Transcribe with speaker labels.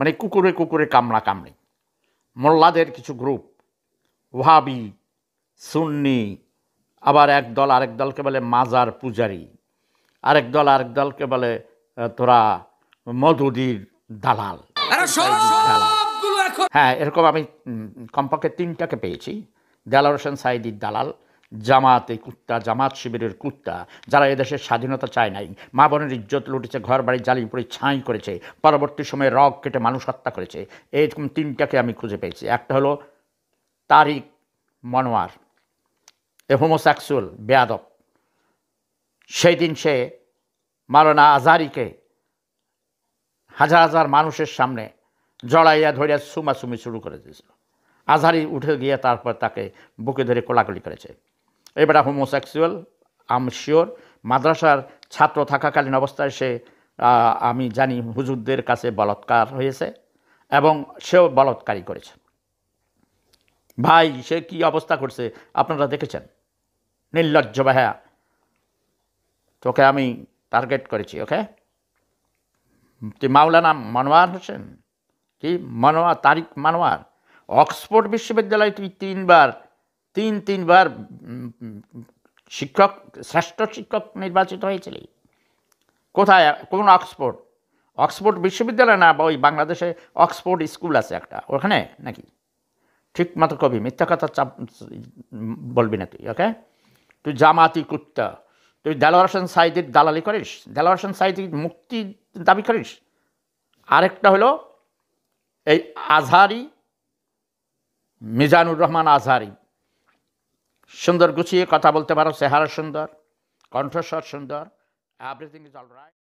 Speaker 1: মানে কুকুরে কুকুরে কামড়া কামড়ে মোল্লাদের কিছু গ্রুপ ওহাবি সুন্নি আবার এক দল আরেক দলকে বলে মাজার পূজারি আরেক দল আরেক দলকে বলে তোরা মধুদির দালাল হ্যাঁ এরকম আমি কমপক্ষে তিনটাকে পেয়েছি দেলার হোসেন সাইদির দালাল জামাত এই কুত্তা জামাত শিবিরের কুত্তা যারা এদেশের স্বাধীনতা চায় নাই মা বোনের ইজ্জত লুটেছে ঘর বাড়ি জ্বালিয়ে পুড়ে ছাঁই করেছে পরবর্তী সময়ে রগ কেটে মানুষ হত্যা করেছে এইরকম তিনটাকে আমি খুঁজে পেয়েছি একটা হলো তারিক মনোয়ার এ হোমোস্যাক্সুয়াল বেয়াদব সেই দিন সে মালানা আজারিকে হাজার হাজার মানুষের সামনে জড়াইয়া ধরিয়া সুমাসুমি শুরু করে দিয়েছিল আজহারি উঠে গিয়ে তারপর তাকে বুকে ধরে কোলাকুলি করেছে এবারে হোমোসেক্সুয়াল আম শিওর মাদ্রাসার ছাত্র থাকাকালীন অবস্থায় সে আমি জানি হুজুরদের কাছে বলৎকার হয়েছে এবং সেও বলৎকারী করেছে ভাই সে কি অবস্থা করছে আপনারা দেখেছেন নির্লজ্জ ভায়া তোকে আমি টার্গেট করেছি ওকে তুই মাওলানা মানোয়ার হোসেন কি মানোয়ার তারিক মানোয়ার অক্সফোর্ড বিশ্ববিদ্যালয়ে তুই তিনবার তিন তিনবার শিক্ষক শ্রেষ্ঠ শিক্ষক নির্বাচিত হয়েছিলেন কোথায় কোন অক্সফোর্ড অক্সফোর্ড বিশ্ববিদ্যালয় না বা ওই বাংলাদেশে অক্সফোর্ড স্কুল আছে একটা ওখানে নাকি ঠিক মতো কবি মিথ্যা কথা চাপ বলবি না তুই ওকে তুই জামাতি কুত্তা তুই দেলোয়ারসেন হোসেন সাইদির দালালি করিস দেলোয়ারসেন হোসেন সাইদির মুক্তি দাবি করিস আরেকটা হলো এই আজহারি মিজানুর রহমান আজহারি সুন্দর গুছিয়ে কথা বলতে পারো চেহারা সুন্দর কণ্ঠস্বর সুন্দর এভরিথিং ইজ অল রাইট